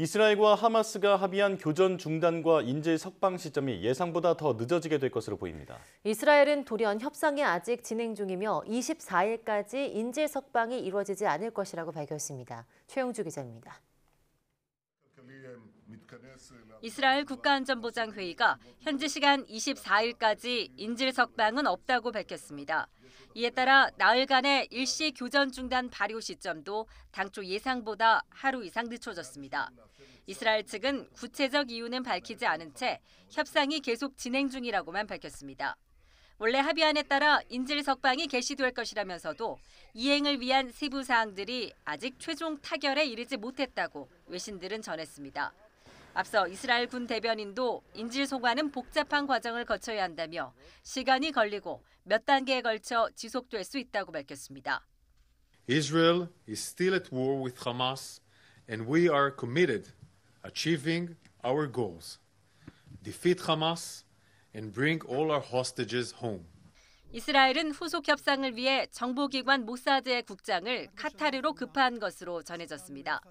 이스라엘과 하마스가 합의한 교전 중단과 인질 석방 시점이 예상보다 더 늦어지게 될 것으로 보입니다. 이스라엘은 돌연 협상이 아직 진행 중이며 24일까지 인질 석방이 이루어지지 않을 것이라고 밝혔습니다. 최영주 기자입니다. 이스라엘 국가안전보장회의가 현지 시간 24일까지 인질 석방은 없다고 밝혔습니다. 이에 따라 나흘간의 일시 교전 중단 발효 시점도 당초 예상보다 하루 이상 늦춰졌습니다. 이스라엘 측은 구체적 이유는 밝히지 않은 채 협상이 계속 진행 중이라고만 밝혔습니다. 원래 합의안에 따라 인질 석방이 개시될 것이라면서도 이행을 위한 세부 사항들이 아직 최종 타결에 이르지 못했다고 외신들은 전했습니다. 앞서 이스라엘 군 대변인도 인질 송환은 복잡한 과정을 거쳐야 한다며 시간이 걸리고 몇 단계에 걸쳐 지속될 수 있다고 밝혔습니다. Israel is still at war with Hamas and we are committed achieving our goals. Defeat Hamas and bring all our hostages home. 이스라엘은 후속 협상을 위해 정보기관 모사드의 국장을 카타르로 급파한 것으로 전해졌습니다.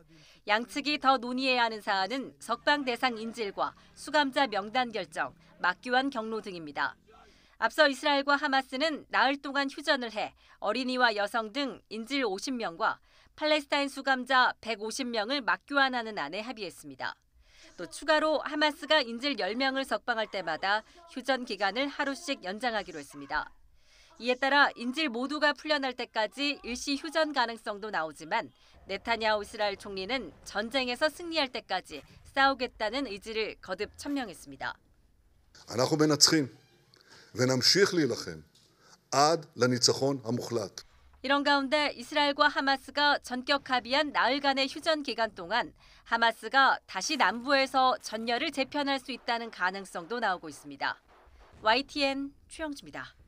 양측이 더 논의해야 하는 사안은 석방 대상 인질과 수감자 명단 결정, 막교환 경로 등입니다. 앞서 이스라엘과 하마스는 나흘 동안 휴전을 해 어린이와 여성 등 인질 50명과 팔레스타인 수감자 150명을 막교환하는 안에 합의했습니다. 또 추가로 하마스가 인질 10명을 석방할 때마다 휴전 기간을 하루씩 연장하기로 했습니다. 이에 따라 인질 모두가 풀려날 때까지 일시 휴전 가능성도 나오지만 네타냐후 이스라엘 총리는 전쟁에서 승리할 때까지 싸우겠다는 의지를 거듭 천명했습니다. 이런 가운데 이스라엘과 하마스가 전격 합의한 나흘간의 휴전 기간 동안 하마스가 다시 남부에서 전열을 재편할 수 있다는 가능성도 나오고 있습니다. YTN 최영주입니다.